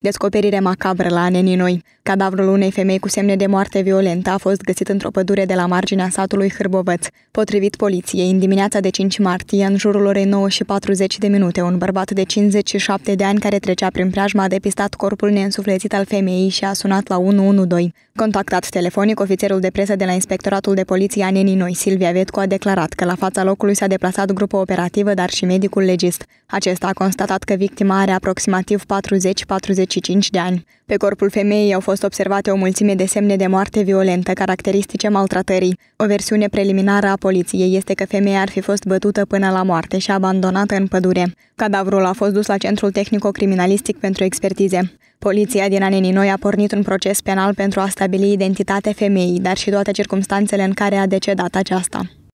Descoperire macabră la Neninoi. Cadavrul unei femei cu semne de moarte violentă a fost găsit într-o pădure de la marginea satului Hârbovăț. Potrivit poliției, în dimineața de 5 martie, în jurul orei 9 și 40 de minute, un bărbat de 57 de ani care trecea prin preajma a depistat corpul neînsuflețit al femeii și a sunat la 112. Contactat telefonic, ofițerul de presă de la Inspectoratul de Poliție Neninoi, Silvia Vetcu, a declarat că la fața locului s-a deplasat grupă operativă, dar și medicul legist. Acesta a constatat că victima are aproximativ 40-40 35 de ani. Pe corpul femeii au fost observate o mulțime de semne de moarte violentă, caracteristice maltratării. O versiune preliminară a poliției este că femeia ar fi fost bătută până la moarte și abandonată în pădure. Cadavrul a fost dus la Centrul Tehnico-Criminalistic pentru expertize. Poliția din Anenii noi a pornit un proces penal pentru a stabili identitatea femeii, dar și toate circumstanțele în care a decedat aceasta.